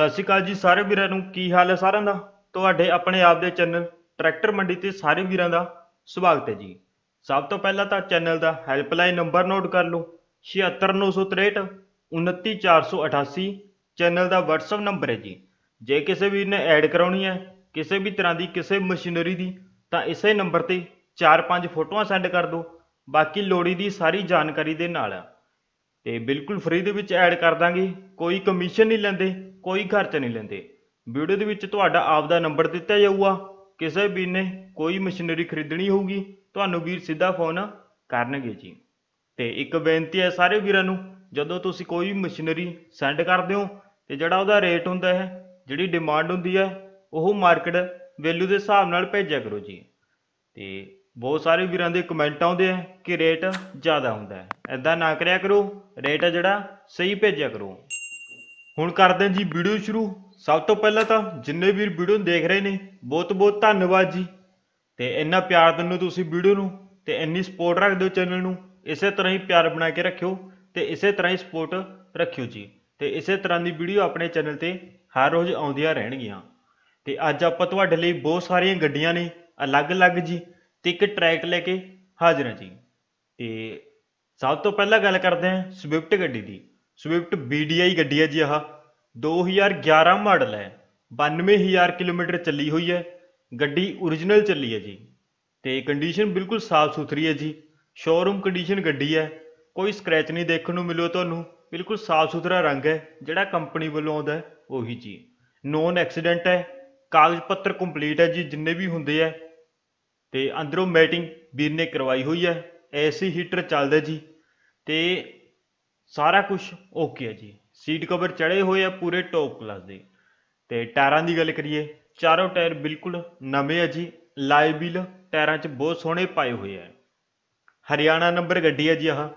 ਸਤਿ ਸ਼੍ਰੀ ਅਕਾਲ ਜੀ ਸਾਰੇ ਵੀਰਾਂ ਨੂੰ ਕੀ ਹਾਲ ਹੈ ਸਾਰਿਆਂ ਦਾ ਤੁਹਾਡੇ ਆਪਣੇ ਆਪ ਦੇ ਚੈਨਲ ਟਰੈਕਟਰ ਮੰਡੀ ਤੇ ਸਾਰੇ ਵੀਰਾਂ ਦਾ ਸਵਾਗਤ ਹੈ ਜੀ ਸਭ ਤੋਂ ਪਹਿਲਾਂ ਤਾਂ ਚੈਨਲ ਦਾ ਹੈਲਪਲਾਈਨ ਨੰਬਰ ਨੋਟ ਕਰ ਲਓ 76963 29488 ਚੈਨਲ ਦਾ WhatsApp ਨੰਬਰ ਹੈ ਜੀ ਜੇ ਕਿਸੇ ਵੀਰ ਨੇ ਐਡ ਕਰਾਉਣੀ ਹੈ ਕਿਸੇ ਵੀ ਤਰ੍ਹਾਂ ਦੀ ਕਿਸੇ ਮਸ਼ੀਨਰੀ ਦੀ ਤਾਂ ਇਸੇ ਨੰਬਰ ਤੇ 4-5 ਫੋਟੋਆਂ ਸੈਂਡ ਕਰ ਦਿਓ ਬਾਕੀ ਲੋੜੀ ਦੀ ਸਾਰੀ ਜਾਣਕਾਰੀ ਦੇ ਨਾਲ ਤੇ ਬਿਲਕੁਲ ਫ੍ਰੀ ਦੇ ਵਿੱਚ ਐਡ ਕਰ ਦਾਂਗੇ ਕੋਈ ਕਮਿਸ਼ਨ ਨਹੀਂ ਲੈਂਦੇ ਕੋਈ ਖਰਚ ਨਹੀਂ ਲੈਂਦੇ ਵੀਡੀਓ ਦੇ ਵਿੱਚ ਤੁਹਾਡਾ ਆਪ ਦਾ ਨੰਬਰ ਦਿੱਤਾ ਜਾਊਗਾ ਕਿਸੇ ਵੀ ਨੇ ਕੋਈ ਮਸ਼ੀਨਰੀ ਖਰੀਦਣੀ ਹੋਊਗੀ ਤੁਹਾਨੂੰ ਵੀਰ ਸਿੱਧਾ ਫੋਨ ਕਰਨਗੇ ਜੀ ਤੇ ਇੱਕ ਬੇਨਤੀ ਹੈ ਸਾਰੇ ਵੀਰਾਂ ਨੂੰ ਜਦੋਂ ਤੁਸੀਂ ਕੋਈ ਮਸ਼ੀਨਰੀ ਸੈਂਡ ਕਰਦੇ ਹੋ ਤੇ ਜਿਹੜਾ ਉਹਦਾ ਰੇਟ ਹੁੰਦਾ ਹੈ ਜਿਹੜੀ ਡਿਮਾਂਡ ਹੁੰਦੀ ਹੈ ਉਹ ਮਾਰਕੀਟ ਵੈਲਿਊ ਦੇ ਹਿਸਾਬ ਨਾਲ ਭੇਜਿਆ ਕਰੋ ਜੀ ਤੇ ਬਹੁਤ ਸਾਰੇ ਵੀਰਾਂ ਦੇ ਕਮੈਂਟ ਆਉਂਦੇ ਆ ਕਿ ਰੇਟ ਜ਼ਿਆਦਾ ਹੁੰਦਾ ਹੈ ਐਦਾਂ ਨਾ ਕਰਿਆ ਕਰੋ ਰੇਟ ਜਿਹੜਾ ਸਹੀ ਭੇਜਿਆ ਕਰੋ ਹੁਣ ਕਰਦੇ ਹਾਂ ਜੀ ਵੀਡੀਓ ਸ਼ੁਰੂ ਸਭ ਤੋਂ ਪਹਿਲਾਂ ਤਾਂ ਜਿੰਨੇ ਵੀਰ ਵੀਡੀਓ ਦੇਖ ਰਹੇ ਨੇ ਬਹੁਤ ਬਹੁਤ ਧੰਨਵਾਦ ਜੀ ਤੇ ਇੰਨਾ ਪਿਆਰ ਦਿੰਨੂ ਤੁਸੀਂ ਵੀਡੀਓ ਨੂੰ ਤੇ ਇੰਨੀ ਸਪੋਰਟ ਰੱਖਦੇ ਹੋ ਚੈਨਲ ਨੂੰ ਇਸੇ ਤਰ੍ਹਾਂ ਹੀ ਪਿਆਰ ਬਣਾ ਕੇ ਰੱਖਿਓ ਤੇ ਇਸੇ ਤਰ੍ਹਾਂ ਹੀ ਸਪੋਰਟ ਰੱਖਿਓ ਜੀ ਤੇ ਇਸੇ ਤਰ੍ਹਾਂ ਦੀ ਵੀਡੀਓ ਆਪਣੇ ਚੈਨਲ ਤੇ ਹਰ ਰੋਜ਼ ਆਉਂਦੀਆਂ ਰਹਿਣਗੀਆਂ ਤੇ ਅੱਜ ਆਪਾਂ ਤੁਹਾਡੇ ਲਈ ਬਹੁਤ ਸਾਰੀਆਂ ਗੱਡੀਆਂ ਨੇ ਅਲੱਗ-ਅਲੱਗ ਜੀ ਤੇ ਇੱਕ ਟਰੈਕ ਲੈ ਕੇ ਹਾਜ਼ਰ ਹਾਂ ਜੀ ਤੇ ਸਭ ਤੋਂ ਪਹਿਲਾਂ ਗੱਲ ਕਰਦੇ ਹਾਂ ਸਵਿਫਟ ਗੱਡੀ ਦੀ ਸਵਿਫਟ BDI ਗੱਡੀ ਹੈ ਜੀ ਆਹ 2011 ਮਾਡਲ ਹੈ 92000 ਕਿਲੋਮੀਟਰ ਚੱਲੀ ਹੋਈ ਹੈ ਗੱਡੀ origignal ਚੱਲੀ ਹੈ ਜੀ ਤੇ ਕੰਡੀਸ਼ਨ ਬਿਲਕੁਲ ਸਾਫ਼ ਸੁਥਰੀ ਹੈ ਜੀ ਸ਼ੋਰੂਮ ਕੰਡੀਸ਼ਨ ਗੱਡੀ ਹੈ ਕੋਈ ਸਕ੍ਰੈਚ ਨਹੀਂ ਦੇਖਣ ਨੂੰ ਮਿਲੋ ਤੁਹਾਨੂੰ ਬਿਲਕੁਲ ਸਾਫ਼ ਸੁਥਰਾ ਰੰਗ ਹੈ ਜਿਹੜਾ ਕੰਪਨੀ ਵੱਲੋਂ ਆਉਂਦਾ ਹੈ ਉਹੀ ਜੀ ਨੋਨ ਐਕਸੀਡੈਂਟ ਹੈ ਕਾਗਜ਼ ਪੱਤਰ ਕੰਪਲੀਟ ਹੈ ਜੀ ਜਿੰਨੇ ਵੀ ਹੁੰਦੇ ਆ ਤੇ ਅੰਦਰੋਂ ਮੈਟਿੰਗ ਵੀਰ ਨੇ ਕਰਵਾਈ ਹੋਈ ਹੈ ਐਸੀ ਹੀਟਰ ਚੱਲਦਾ ਜੀ ਤੇ ਸਾਰਾ ਕੁਝ ਓਕੇ ਹੈ ਜੀ ਸੀਟ ਕਵਰ ਚੜੇ ਹੋਏ ਆ ਪੂਰੇ ਟੌਪ ਕਲਾਸ ਦੇ ਤੇ ਟਾਇਰਾਂ ਦੀ ਗੱਲ ਕਰੀਏ ਚਾਰੋਂ ਟਾਇਰ ਬਿਲਕੁਲ ਨਵੇਂ ਆ ਜੀ ਲਾਇਬਿਲ ਟਾਇਰਾਂ 'ਚ ਬਹੁਤ ਸੋਹਣੇ ਪਾਏ ਹੋਏ ਆ ਹਰਿਆਣਾ ਨੰਬਰ ਗੱਡੀ ਆ ਜੀ ਆਹ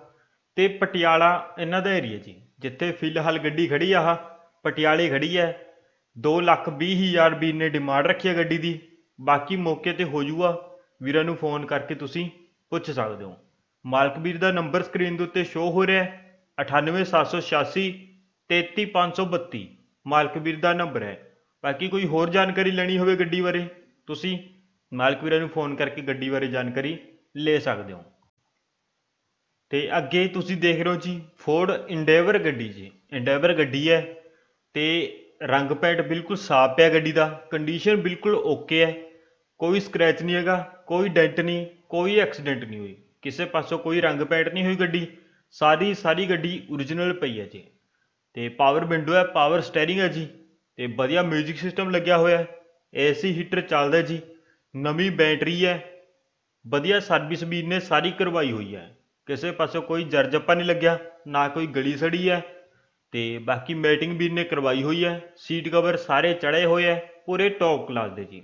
ਤੇ ਪਟਿਆਲਾ ਇਹਨਾਂ ਦਾ ਏਰੀਆ ਜੀ ਜਿੱਥੇ ਫਿਲਹਾਲ ਗੱਡੀ ਖੜੀ ਆ ਆਹ ਪਟਿਆਲੇ ਖੜੀ ਹੈ 2 ਲੱਖ 20 ਹਜ਼ਾਰ ਵੀ ਨੇ ਡਿਮਾਂਡ ਰੱਖੀ ਹੈ ਗੱਡੀ ਦੀ ਬਾਕੀ ਮੌਕੇ ਤੇ ਹੋ ਜੂਗਾ ਵੀਰਾਂ ਨੂੰ ਫੋਨ ਕਰਕੇ ਤੁਸੀਂ ਪੁੱਛ ਸਕਦੇ ਹੋ ਮਾਲਕ ਵੀਰ ਦਾ ਨੰਬਰ ਸਕਰੀਨ ਦੇ ਉੱਤੇ ਸ਼ੋ ਹੋ ਰਿਹਾ ਹੈ 98786 33532 ਮਾਲਕ ਵੀਰ ਦਾ ਨੰਬਰ ਹੈ ਬਾਕੀ ਕੋਈ ਹੋਰ ਜਾਣਕਾਰੀ ਲੈਣੀ ਹੋਵੇ ਗੱਡੀ ਬਾਰੇ ਤੁਸੀਂ ਮਾਲਕ ਵੀਰਾਂ ਨੂੰ ਫੋਨ ਕਰਕੇ ਗੱਡੀ ਬਾਰੇ ਜਾਣਕਾਰੀ ਲੈ ਸਕਦੇ ਹੋ ਤੇ ਅੱਗੇ ਤੁਸੀਂ ਦੇਖ ਰਹੇ ਹੋ ਜੀ ਫੋਰਡ ਇੰਡੇਵਰ ਗੱਡੀ ਜੀ ਇੰਡੇਵਰ ਗੱਡੀ ਹੈ ਤੇ ਰੰਗ ਪੈਟ ਬਿਲਕੁਲ ਸਾਫ਼ ਹੈ ਗੱਡੀ ਦਾ ਕੰਡੀਸ਼ਨ ਬਿਲਕੁਲ ਓਕੇ ਹੈ ਕੋਈ ਸਕ੍ਰੈਚ ਨਹੀਂ ਹੈਗਾ ਕੋਈ ਡੈਂਟ ਨਹੀਂ ਕੋਈ ਐਕਸੀਡੈਂਟ ਨਹੀਂ ਹੋਈ ਕਿਸੇ ਪਾਸੋਂ ਕੋਈ ਰੰਗ ਪੈਟ ਨਹੀਂ ਹੋਈ ਗੱਡੀ ਸਾਰੀ ਸਾਰੀ ਗੱਡੀ origignal ਪਈ ਹੈ ਜੀ ਤੇ ਪਾਵਰ ਵਿੰਡੋ ਹੈ ਪਾਵਰ ਸਟੀering ਹੈ ਜੀ ਤੇ ਵਧੀਆ 뮤직 ਸਿਸਟਮ ਲੱਗਿਆ ਹੋਇਆ ਹੈ ਏਸੀ ਹੀਟਰ ਚੱਲਦਾ ਹੈ ਜੀ ਨਵੀਂ ਬੈਟਰੀ ਹੈ ਵਧੀਆ ਸਰਵਿਸ ਵੀ ਨੇ ਸਾਰੀ ਕਰਵਾਈ ਹੋਈ ਹੈ ਕਿਸੇ ਪਾਸੇ ਕੋਈ ਜਰਜੱਪਾ ਨਹੀਂ ਲੱਗਿਆ ਨਾ ਕੋਈ ਗਲੀ ਸੜੀ ਹੈ ਤੇ ਬਾਕੀ ਮੈਟਿੰਗ ਵੀ ਨੇ ਕਰਵਾਈ ਹੋਈ ਹੈ ਸੀਟ ਕਵਰ ਸਾਰੇ ਚੜੇ ਹੋਏ ਹੈ ਪੂਰੇ ਟੌਪ ਕਲਾਸ ਦੇ ਜੀ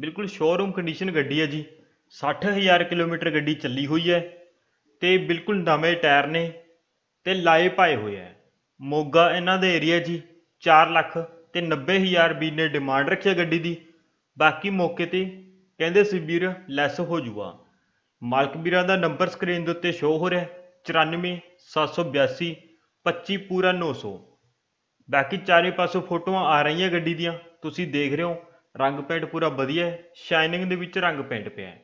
ਬਿਲਕੁਲ ਸ਼ੋਰੂਮ ਕੰਡੀਸ਼ਨ ਗੱਡੀ ਹੈ ਜੀ 60000 ਕਿਲੋਮੀਟਰ ਗੱਡੀ ਚੱਲੀ ਹੋਈ ਹੈ ਤੇ ਬਿਲਕੁਲ ਨਵੇਂ ਟਾਇਰ ਨੇ ਤੇ ਲਾਏ ਪਾਏ ਹੋਏ ਆ ਮੋਗਾ ਇਹਨਾਂ ਦੇ ਏਰੀਆ ਜੀ 4 ਲੱਖ ਤੇ 90000 ਵੀ ਨੇ ਡਿਮਾਂਡ ਰੱਖੀ ਗੱਡੀ ਦੀ ਬਾਕੀ ਮੌਕੇ ਤੇ ਕਹਿੰਦੇ ਸੀ ਵੀਰ ਲੈਸ ਹੋ ਜੂਗਾ ਮਾਲਕ ਵੀਰਾਂ ਦਾ ਨੰਬਰ ਸਕਰੀਨ ਦੇ ਉੱਤੇ ਸ਼ੋ ਹੋ ਰਿਹਾ 94 782 25 ਪੂਰਾ 900 ਬਾਕੀ ਚਾਰੇ ਪਾਸੋਂ ਫੋਟੋਆਂ ਆ ਰਹੀਆਂ ਗੱਡੀ ਦੀਆਂ ਤੁਸੀਂ ਦੇਖ ਰਹੇ ਹੋ ਰੰਗ ਪੈਂਟ ਪੂਰਾ ਵਧੀਆ ਹੈ ਸ਼ਾਈਨਿੰਗ ਦੇ ਵਿੱਚ ਰੰਗ ਪੈਂਟ ਪਿਆ ਹੈ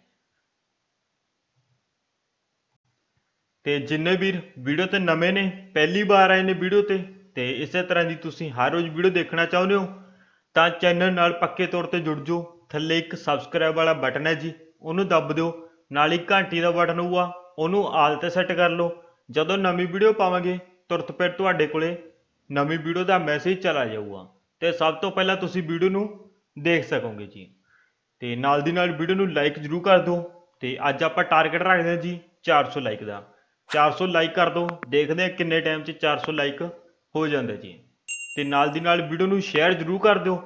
ਤੇ ਜਿੰਨੇ ਵੀਰ ਵੀਡੀਓ ਤੇ ਨਵੇਂ ਨੇ ਪਹਿਲੀ ਵਾਰ ਆਏ ਨੇ ਵੀਡੀਓ ਤੇ ਤੇ ਇਸੇ ਤਰ੍ਹਾਂ ਦੀ ਤੁਸੀਂ ਹਰ ਰੋਜ਼ ਵੀਡੀਓ ਦੇਖਣਾ ਚਾਹੁੰਦੇ ਹੋ ਤਾਂ ਚੈਨਲ ਨਾਲ ਪੱਕੇ ਤੌਰ ਤੇ ਜੁੜ ਜਾਓ ਥੱਲੇ ਇੱਕ ਸਬਸਕ੍ਰਾਈਬ ਵਾਲਾ ਬਟਨ ਹੈ ਜੀ ਉਹਨੂੰ ਦੱਬ ਦਿਓ ਨਾਲ ਹੀ ਘੰਟੀ ਦਾ ਬਟਨ ਹੋਊਗਾ ਉਹਨੂੰ ਆਲ ਤੇ ਸੈੱਟ ਕਰ ਲਓ ਜਦੋਂ ਨਵੀਂ ਵੀਡੀਓ ਪਾਵਾਂਗੇ ਤੁਰਤ ਫਿਰ ਤੁਹਾਡੇ ਕੋਲੇ ਨਵੀਂ ਵੀਡੀਓ ਦਾ ਮੈਸੇਜ ਚਲਾ ਜਾਊਗਾ ਤੇ ਸਭ ਤੋਂ ਪਹਿਲਾਂ ਤੁਸੀਂ ਵੀਡੀਓ ਨੂੰ ਦੇਖ ਸਕੋਗੇ ਜੀ ਤੇ ਨਾਲ ਦੀ ਨਾਲ ਵੀਡੀਓ ਨੂੰ ਲਾਈਕ ਜ਼ਰੂਰ ਕਰ ਦਿਓ ਤੇ ਅੱਜ ਆਪਾਂ ਟਾਰਗੇਟ ਰੱਖਦੇ ਹਾਂ ਜੀ 400 ਲਾਈਕ ਦਾ 400 ਲਾਈਕ ਕਰ ਦਿਓ ਦੇਖਦੇ ਆ ਕਿੰਨੇ ਟਾਈਮ 'ਚ 400 ਲਾਈਕ ਹੋ ਜਾਂਦੇ ਜੀ ਤੇ ਨਾਲ ਦੀ ਨਾਲ ਵੀਡੀਓ ਨੂੰ ਸ਼ੇਅਰ ਜ਼ਰੂਰ ਕਰ ਦਿਓ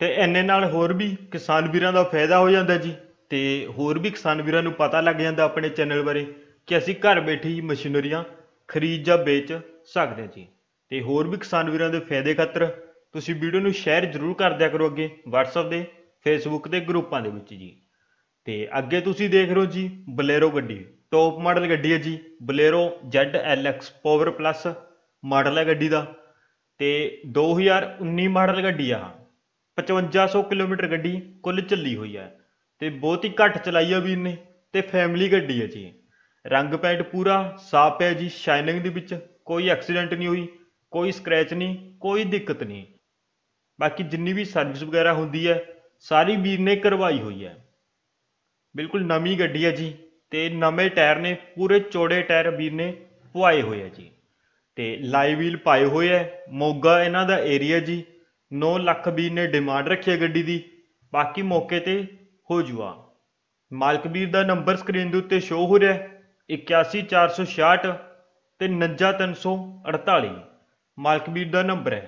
ਤੇ ਐਨੇ ਨਾਲ ਹੋਰ ਵੀ ਕਿਸਾਨ ਵੀਰਾਂ ਦਾ ਫਾਇਦਾ ਹੋ ਜਾਂਦਾ ਜੀ ਤੇ ਹੋਰ ਵੀ ਕਿਸਾਨ ਵੀਰਾਂ ਨੂੰ ਪਤਾ ਲੱਗ ਜਾਂਦਾ ਆਪਣੇ ਚੈਨਲ ਬਾਰੇ ਕਿ ਅਸੀਂ ਘਰ ਬੈਠੇ ਹੀ ਮਸ਼ੀਨਰੀਆਂ ਖਰੀਦ ਜਾਂ ਵੇਚ ਸਕਦੇ ਹਾਂ ਜੀ ਤੇ ਹੋਰ ਵੀ ਕਿਸਾਨ ਵੀਰਾਂ ਦੇ ਫਾਇਦੇ ਖਾਤਰ ਤੁਸੀਂ ਵੀਡੀਓ ਨੂੰ ਸ਼ੇਅਰ ਜ਼ਰੂਰ ਕਰ ਦਿਆ ਕਰੋ ਅੱਗੇ WhatsApp ਦੇ Facebook ਦੇ ਗਰੁੱਪਾਂ ਦੇ ਵਿੱਚ ਜੀ ਤੇ ਅੱਗੇ ਤੁਸੀਂ ਦੇਖ ਰਹੇ ਹੋ ਜੀ ਬਲੇਰੋ ਗੱਡੀ ਟੌਪ ਮਾਡਲ ਗੱਡੀ ਹੈ ਜੀ Bolero ZLX power plus model ਹੈ ਗੱਡੀ ਦਾ ਤੇ 2019 ਮਾਡਲ ਗੱਡੀ ਆ 5500 ਕਿਲੋਮੀਟਰ ਗੱਡੀ ਕੁੱਲ ਚੱਲੀ ਹੋਈ ਹੈ ਤੇ ਬਹੁਤ ਹੀ ਘੱਟ ਚਲਾਈ ਆ ਵੀਰ ਨੇ ਤੇ ਫੈਮਿਲੀ ਗੱਡੀ ਹੈ ਜੀ ਰੰਗ ਪੈਂਟ ਪੂਰਾ ਸਾਫ਼ ਹੈ ਜੀ ਸ਼ਾਈਨਿੰਗ ਦੇ ਵਿੱਚ ਕੋਈ ਐਕਸੀਡੈਂਟ ਨਹੀਂ ਹੋਈ ਕੋਈ ਸਕ੍ਰੈਚ ਨਹੀਂ ਕੋਈ ਦਿੱਕਤ ਨਹੀਂ ਬਾਕੀ ਜਿੰਨੀ ਵੀ ਸਰਵਿਸ ਵਗੈਰਾ ਹੁੰਦੀ ਹੈ ਸਾਰੀ ਵੀਰ ਨੇ ਕਰਵਾਈ ਹੋਈ ਹੈ ਬਿਲਕੁਲ ਨਵੀਂ ਗੱਡੀ ਹੈ ਜੀ ਤੇ ਨਵੇਂ ਟਾਇਰ ਨੇ ਪੂਰੇ ਚੌੜੇ ਟਾਇਰ ਵੀਰ ਨੇ ਪਵਾਏ ਹੋਏ ਆ ਜੀ ਤੇ ਲਾਈ ਵੀਲ ਪਾਏ ਹੋਏ ਆ ਮੋਗਾ ਇਹਨਾਂ ਦਾ ਏਰੀਆ ਜੀ 9 ਲੱਖ ਵੀਰ ਨੇ ਡਿਮਾਂਡ ਰੱਖੀ ਹੈ ਗੱਡੀ ਦੀ ਬਾਕੀ ਮੌਕੇ ਤੇ ਹੋ ਜੂਆ ਮਾਲਕ ਵੀਰ ਦਾ ਨੰਬਰ ਸਕਰੀਨ ਦੇ ਉੱਤੇ ਸ਼ੋ ਹੋ ਰਿਹਾ 81466 ਤੇ 49348 ਮਾਲਕ ਵੀਰ ਦਾ ਨੰਬਰ ਹੈ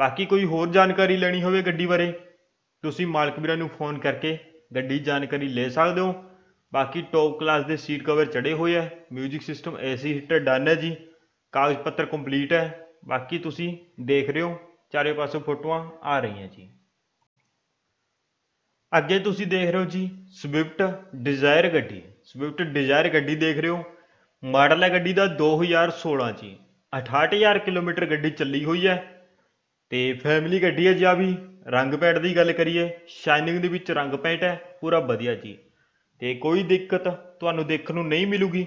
ਬਾਕੀ ਕੋਈ ਹੋਰ ਜਾਣਕਾਰੀ ਲੈਣੀ ਹੋਵੇ ਗੱਡੀ ਬਾਰੇ ਤੁਸੀਂ ਮਾਲਕ ਵੀਰਾਂ ਨੂੰ ਫੋਨ ਕਰਕੇ ਗੱਡੀ ਜਾਣਕਾਰੀ ਲੈ ਸਕਦੇ ਹੋ ਬਾਕੀ ਟੌਪ ਕਲਾਸ ਦੇ ਸੀਟ ਕਵਰ ਚੜੇ ਹੋਏ ਆ 뮤직 ਸਿਸਟਮ ਐਸੀ ਹੀਟਰ ਡਨ ਹੈ ਜੀ ਕਾਗਜ਼ ਪੱਤਰ ਕੰਪਲੀਟ ਹੈ ਬਾਕੀ ਤੁਸੀਂ ਦੇਖ ਰਹੇ ਹੋ ਚਾਰੇ ਪਾਸੋਂ ਫੋਟੋਆਂ ਆ ਰਹੀਆਂ ਜੀ ਅੱਗੇ ਤੁਸੀਂ ਦੇਖ ਰਹੇ ਹੋ ਜੀ ਸਵਿਫਟ ਡਿਜ਼ਾਇਰ ਗੱਡੀ ਸਵਿਫਟ ਡਿਜ਼ਾਇਰ ਗੱਡੀ ਦੇਖ ਰਹੇ ਹੋ ਮਾਡਲ ਹੈ ਗੱਡੀ ਦਾ 2016 ਜੀ 68000 ਕਿਲੋਮੀਟਰ ਗੱਡੀ ਚੱਲੀ ਹੋਈ ਹੈ ਤੇ ਫੈਮਿਲੀ ਗੱਡੀ ਹੈ ਜੀ ਆ ਵੀ ਰੰਗ ਪੈਂਟ ਦੀ ਗੱਲ ਕਰੀਏ ਸ਼ਾਈਨਿੰਗ ਦੇ ਵਿੱਚ ਰੰਗ ਪੈਂਟ ਹੈ ਪੂਰਾ ਵਧੀਆ ਜੀ ਤੇ ਕੋਈ ਦਿੱਕਤ ਤੁਹਾਨੂੰ ਦੇਖਣ ਨੂੰ ਨਹੀਂ ਮਿਲੂਗੀ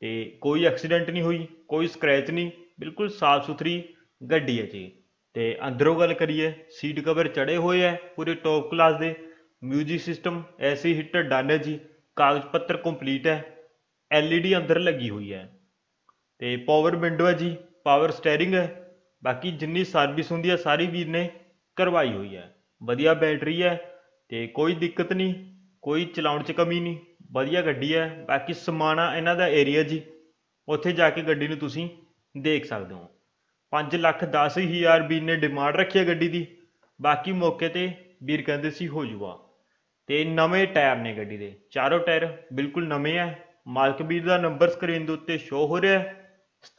ਤੇ ਕੋਈ ਐਕਸੀਡੈਂਟ ਨਹੀਂ ਹੋਈ ਕੋਈ ਸਕ੍ਰੈਚ ਨਹੀਂ ਬਿਲਕੁਲ ਸਾਫ਼ ਸੁਥਰੀ ਗੱਡੀ ਹੈ ਜੀ ਤੇ ਅੰਦਰੋਂ ਗੱਲ ਕਰੀਏ ਸੀਟ ਕਵਰ ਚੜੇ ਹੋਏ ਐ ਪੂਰੇ ਟੌਪ ਕਲਾਸ ਦੇ music system AC heater done ਹੈ ਜੀ ਕਾਗਜ਼ ਪੱਤਰ ਕੰਪਲੀਟ ਹੈ ਐਲਈਡੀ ਅੰਦਰ ਲੱਗੀ ਹੋਈ ਹੈ ਤੇ ਪਾਵਰ ਵਿੰਡੋ ਹੈ ਜੀ ਪਾਵਰ ਸਟੀering ਹੈ ਬਾਕੀ ਜਿੰਨੀ ਸਰਵਿਸ ਹੁੰਦੀ ਹੈ ਸਾਰੀ ਵੀਰ ਨੇ ਕਰਵਾਈ ਹੋਈ ਹੈ ਵਧੀਆ ਬੈਟਰੀ ਹੈ ਤੇ ਕੋਈ ਦਿੱਕਤ ਨਹੀਂ ਕੋਈ ਚਲਾਉਣ 'ਚ ਕਮੀ ਨਹੀਂ ਵਧੀਆ ਗੱਡੀ ਹੈ ਬਾਕੀ ਸਮਾਣਾ ਇਹਨਾਂ ਦਾ ਏਰੀਆ ਜੀ ਉੱਥੇ ਜਾ ਕੇ ਗੱਡੀ ਨੂੰ ਤੁਸੀਂ ਦੇਖ ਸਕਦੇ ਹੋ 5 ਲੱਖ 10 ਹਜ਼ਾਰ ਵੀਰ ਨੇ ਡਿਮਾਂਡ ਰੱਖੀ ਹੈ ਗੱਡੀ ਦੀ ਬਾਕੀ ਮੌਕੇ ਤੇ ਵੀਰ ਕਹਿੰਦੇ ਸੀ ਹੋ ਜੂਗਾ ਤੇ ਨਵੇਂ ਟਾਇਰ ਨੇ ਗੱਡੀ ਦੇ ਚਾਰੋਂ ਟਾਇਰ ਬਿਲਕੁਲ ਨਵੇਂ ਆ ਮਾਲਕ ਵੀਰ ਦਾ ਨੰਬਰ ਸਕਰੀਨ ਦੇ ਉੱਤੇ ਸ਼ੋ ਹੋ ਰਿਹਾ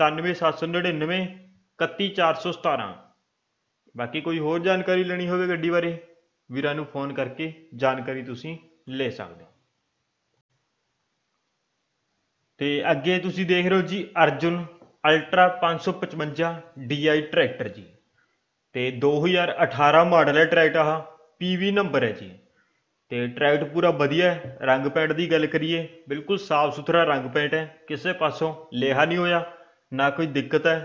97799 31417 ਬਾਕੀ ਕੋਈ ਹੋਰ ਜਾਣਕਾਰੀ ਲੈਣੀ ਹੋਵੇ ਗੱਡੀ ਬਾਰੇ ਵੀਰਾਂ ਨੂੰ ਫੋਨ ਕਰਕੇ ਜਾਣਕਾਰੀ ਤੁਸੀਂ ਲੈ ਸਕਦੇ ਹੋ ਤੇ ਅੱਗੇ ਤੁਸੀਂ ਦੇਖ ਰਹੇ ਹੋ ਜੀ ਅਰਜੁਨ ਅਲਟਰਾ 555 DI ਟਰੈਕਟਰ ਜੀ ਤੇ 2018 ਮਾਡਲ ਹੈ ਟਰੈਕਟਰ ਆ PV ਨੰਬਰ ਹੈ ਜੀ ਤੇ ਟਰੈਕਟਰ ਪੂਰਾ ਵਧੀਆ ਹੈ ਰੰਗ ਪੈਂਟ ਦੀ ਗੱਲ ਕਰੀਏ ਬਿਲਕੁਲ ਸਾਫ ਸੁਥਰਾ ਰੰਗ ਪੈਂਟ ਹੈ ਕਿਸੇ ਪਾਸੋਂ ਲੇਹਾ ਨਹੀਂ ਹੋਇਆ ਨਾ ਕੋਈ ਦਿੱਕਤ ਹੈ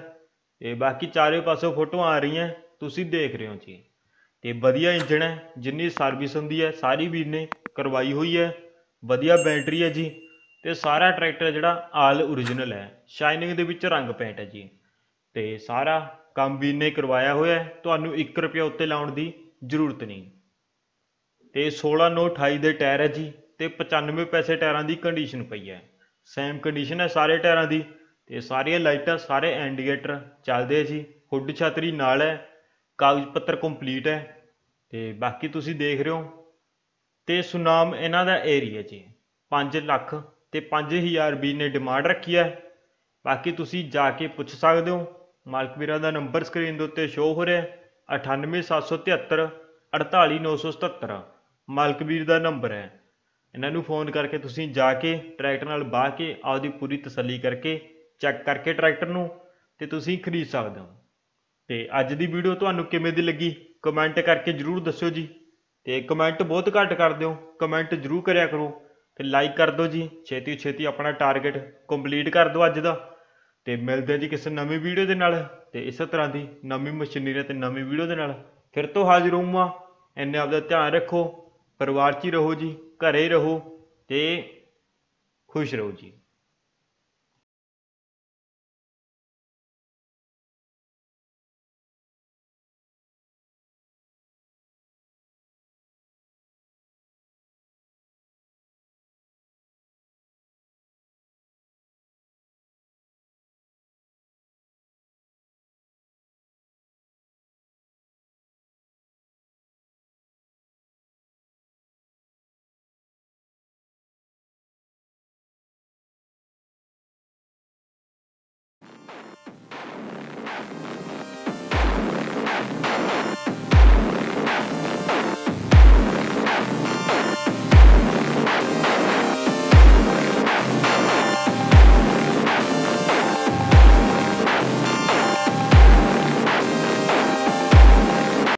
ਤੇ ਬਾਕੀ ਚਾਰੇ ਪਾਸੋਂ ਫੋਟੋਆਂ ਆ ਰਹੀਆਂ ਤੁਸੀਂ ਦੇਖ ਰਹੇ ਹੋ ਜੀ ਤੇ ਵਧੀਆ ਇੰਜਣ ਹੈ ਜਿੰਨੀ ਸਰਵਿਸ ਹੁੰਦੀ ਹੈ ਸਾਰੀ ਵੀਰ ਨੇ ਕਰਵਾਈ ਹੋਈ ਹੈ ਵਧੀਆ ਬੈਟਰੀ ਹੈ ਜੀ ਤੇ ਸਾਰਾ ਟਰੈਕਟਰ ਜਿਹੜਾ ਆਲ origignal ਹੈ ਸ਼ਾਈਨਿੰਗ ਦੇ ਵਿੱਚ ਰੰਗ ਪੇਂਟ ਹੈ ਜੀ ਤੇ ਸਾਰਾ ਕੰਮ ਵੀ ਨੇ ਕਰਵਾਇਆ ਹੋਇਆ ਹੈ ਤੁਹਾਨੂੰ 1 ਰੁਪਿਆ ਉੱਤੇ ਲਾਉਣ ਦੀ ਜ਼ਰੂਰਤ ਨਹੀਂ ਤੇ 16928 ਦੇ ਟਾਇਰ ਹੈ ਜੀ ਤੇ 95 ਪੈਸੇ ਟਾਇਰਾਂ ਦੀ ਕੰਡੀਸ਼ਨ ਪਈ ਹੈ ਸੇਮ ਕੰਡੀਸ਼ਨ ਹੈ ਸਾਰੇ ਟਾਇਰਾਂ ਦੀ ਤੇ ਸਾਰੀਆਂ ਲਾਈਟਾਂ ਸਾਰੇ ਇੰਡੀਕੇਟਰ ਚੱਲਦੇ ਆ ਜੀ ਹੁੱਡ ਛਤਰੀ ਨਾਲ ਹੈ ਕਾਗਜ਼ ਪੱਤਰ ਕੰਪਲੀਟ ਹੈ ਤੇ ਬਾਕੀ ਤੁਸੀਂ ਦੇਖ ਰਹੇ ਹੋ ਤੇ ਸੁਨਾਮ ਇਹਨਾਂ ਦਾ ਏਰੀਆ ਜੀ 5 ਲੱਖ ਤੇ 5000 ਵੀ ਨੇ ਡਿਮਾਂਡ ਰੱਖੀ ਹੈ ਬਾਕੀ ਤੁਸੀਂ ਜਾ ਕੇ ਪੁੱਛ ਸਕਦੇ ਹੋ ਮਾਲਕ ਵੀਰਾਂ ਦਾ ਨੰਬਰ ਸਕਰੀਨ ਦੇ ਉੱਤੇ ਸ਼ੋ ਹੋ ਰਿਹਾ ਹੈ 98773 48977 ਮਾਲਕ ਵੀਰ ਦਾ ਨੰਬਰ ਹੈ ਇਹਨਾਂ ਨੂੰ ਫੋਨ ਕਰਕੇ ਤੁਸੀਂ ਜਾ ਕੇ ਟਰੈਕਟਰ ਨਾਲ ਬਾਹ ਕੇ ਆਪਦੀ ਪੂਰੀ ਤਸੱਲੀ ਕਰਕੇ ਚੈੱਕ ਕਰਕੇ ਟਰੈਕਟਰ ਨੂੰ ਤੇ ਤੁਸੀਂ ਖਰੀਦ ਸਕਦੇ ਹੋ ਤੇ ਅੱਜ ਦੀ ਵੀਡੀਓ ਤੁਹਾਨੂੰ ਕਿਵੇਂ ਦੀ ਲੱਗੀ ਕਮੈਂਟ ਕਰਕੇ ਜਰੂਰ ਦੱਸਿਓ ਜੀ ਤੇ ਕਮੈਂਟ ਬਹੁਤ ਘੱਟ ਕਰ ਦਿਓ ਕਮੈਂਟ ਜਰੂਰ ਕਰਿਆ ਕਰੋ ਤੇ ਲਾਈਕ ਕਰ ਦਿਓ ਜੀ ਛੇਤੀ ਛੇਤੀ ਆਪਣਾ ਟਾਰਗੇਟ ਕੰਪਲੀਟ ਕਰ ਦਿਓ ਅੱਜ ਦਾ ਤੇ ਮਿਲਦੇ ਜੀ ਕਿਸੇ ਨਵੀਂ ਵੀਡੀਓ ਦੇ ਨਾਲ ਤੇ ਇਸੇ ਤਰ੍ਹਾਂ ਦੀ ਨਵੀਂ ਮਸ਼ੀਨਰੀ ਤੇ ਨਵੀਂ ਵੀਡੀਓ ਦੇ ਨਾਲ ਫਿਰ ਤੋਂ ਹਾਜ਼ਰ ਹੋਵਾਂ ਇੰਨੇ ਆਪਦਾ ਧਿਆਨ ਰੱਖੋ ਪਰਿਵਾਰ 'ਚ ਹੀ ਰਹੋ ਜੀ ਘਰੇ ਹੀ ਰਹੋ ਤੇ ਖੁਸ਼ ਰਹੋ ਜੀ